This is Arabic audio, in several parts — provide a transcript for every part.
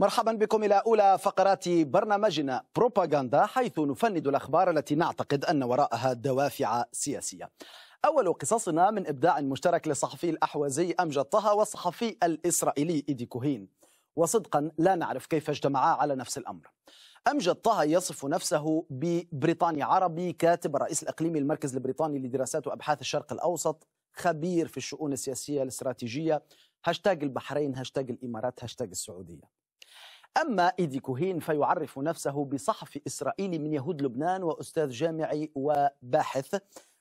مرحبا بكم إلى أولى فقرات برنامجنا بروباغاندا حيث نفند الأخبار التي نعتقد أن وراءها دوافع سياسية أول قصصنا من إبداع مشترك للصحفي الأحوزي أمجد طه والصحفي الإسرائيلي إيدي كوهين وصدقا لا نعرف كيف اجتمعا على نفس الأمر أمجد طه يصف نفسه ببريطاني عربي كاتب الرئيس الإقليمي المركز البريطاني لدراسات وأبحاث الشرق الأوسط خبير في الشؤون السياسية الاستراتيجية هاشتاج البحرين هاشتاج الإمارات هاشتاج السعودية أما إيدي كوهين فيعرف نفسه بصحفي إسرائيلي من يهود لبنان وأستاذ جامعي وباحث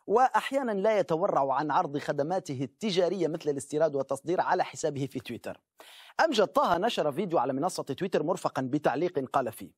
وأحيانا لا يتورع عن عرض خدماته التجارية مثل الاستيراد والتصدير على حسابه في تويتر أمجد طه نشر فيديو على منصة تويتر مرفقا بتعليق قال فيه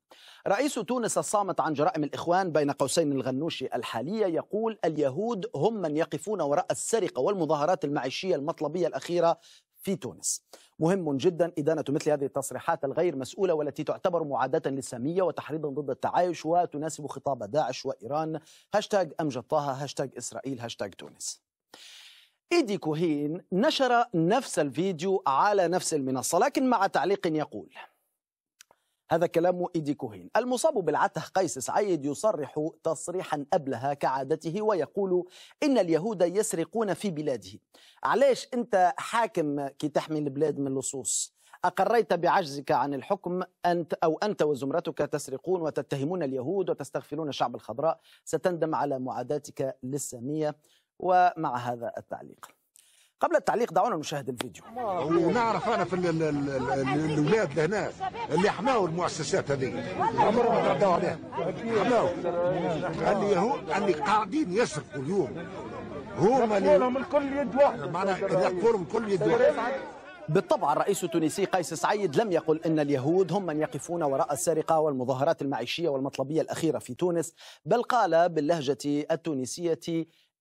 رئيس تونس الصامت عن جرائم الإخوان بين قوسين الغنوشي الحالية يقول اليهود هم من يقفون وراء السرقة والمظاهرات المعيشية المطلبية الأخيرة في تونس مهم جدا إدانة مثل هذه التصريحات الغير مسؤولة والتي تعتبر معاداة للسامية وتحريضا ضد التعايش وتناسب خطاب داعش وإيران هاشتاج أمجد طه هاشتاج إسرائيل هاشتاج تونس إيدي كوهين نشر نفس الفيديو على نفس المنصة لكن مع تعليق يقول هذا كلام إيدي كوهين المصاب بالعته قيس سعيد يصرح تصريحا أبلها كعادته ويقول إن اليهود يسرقون في بلاده علاش أنت حاكم كي تحمي البلاد من اللصوص أقريت بعجزك عن الحكم أنت أو أنت وزمرتك تسرقون وتتهمون اليهود وتستغفلون الشعب الخضراء ستندم على معاداتك للسامية ومع هذا التعليق قبل التعليق دعونا نشاهد الفيديو ونعرف انا في الاولاد لهنا اللي حماوا المؤسسات هذه عمرهم ما تعداوا عليها حماوا اللي هو اللي قاعدين يسرقوا اليوم هما اللي من كل يد واحده معناها يقولهم كل يد واحده بالطبع الرئيس التونسي قيس سعيد لم يقل ان اليهود هم من يقفون وراء السرقه والمظاهرات المعيشيه والمطلبيه الاخيره في تونس بل قال باللهجه التونسيه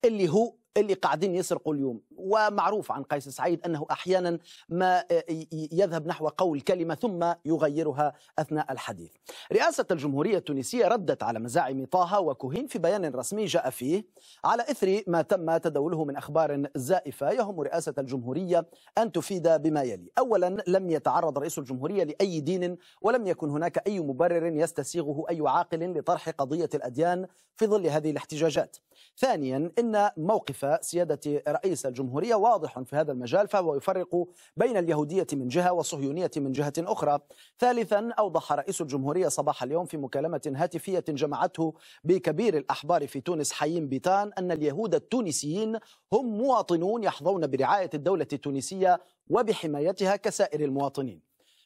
اللي هو اللي قاعدين يسرقوا اليوم ومعروف عن قيس سعيد أنه أحيانا ما آه، يذهب نحو قول كلمة ثم يغيرها أثناء الحديث رئاسة الجمهورية التونسية ردت على مزاعم طه وكوهين في بيان رسمي جاء فيه على إثر ما تم تداوله من أخبار زائفة يهم رئاسة الجمهورية أن تفيد بما يلي أولا لم يتعرض رئيس الجمهورية لأي دين ولم يكن هناك أي مبرر يستسيغه أي عاقل لطرح قضية الأديان في ظل هذه الاحتجاجات ثانيا إن موقف موقف سيادة رئيس الجمهورية واضح في هذا المجال فهو يفرق بين اليهودية من جهة والصهيونية من جهة أخرى ثالثا أوضح رئيس الجمهورية صباح اليوم في مكالمة هاتفية جمعته بكبير الأحبار في تونس حيين بيتان أن اليهود التونسيين هم مواطنون يحظون برعاية الدولة التونسية وبحمايتها كسائر المواطنين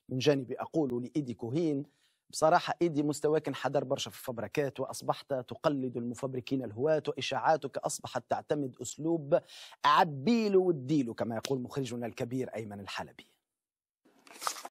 من جانب أقول لإيدي كوهين بصراحة إيدي مستواك انحدر برشا في الفبركات وأصبحت تقلد المفبركين الهواة وإشاعاتك أصبحت تعتمد أسلوب عبيلو وديلو كما يقول مخرجنا الكبير أيمن الحلبي